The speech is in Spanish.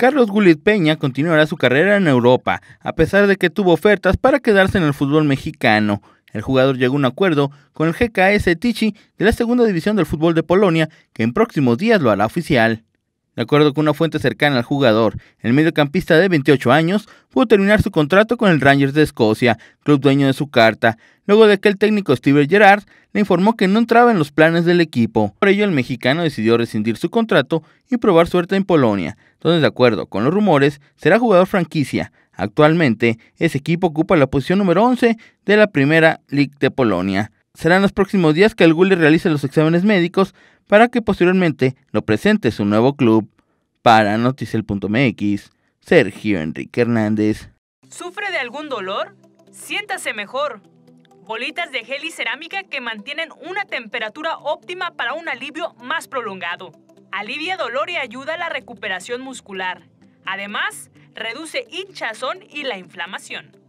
Carlos Gullit Peña continuará su carrera en Europa, a pesar de que tuvo ofertas para quedarse en el fútbol mexicano. El jugador llegó a un acuerdo con el GKS Tichy de la segunda división del fútbol de Polonia, que en próximos días lo hará oficial. De acuerdo con una fuente cercana al jugador, el mediocampista de 28 años pudo terminar su contrato con el Rangers de Escocia, club dueño de su carta, luego de que el técnico Steve Gerrard le informó que no entraba en los planes del equipo. Por ello, el mexicano decidió rescindir su contrato y probar suerte en Polonia, donde, de acuerdo con los rumores, será jugador franquicia. Actualmente, ese equipo ocupa la posición número 11 de la Primera League de Polonia. Serán los próximos días que el Gulli realice los exámenes médicos para que posteriormente lo presente su nuevo club. Para Noticel.mx, Sergio Enrique Hernández. ¿Sufre de algún dolor? Siéntase mejor. Bolitas de gel y cerámica que mantienen una temperatura óptima para un alivio más prolongado. Alivia dolor y ayuda a la recuperación muscular. Además, reduce hinchazón y la inflamación.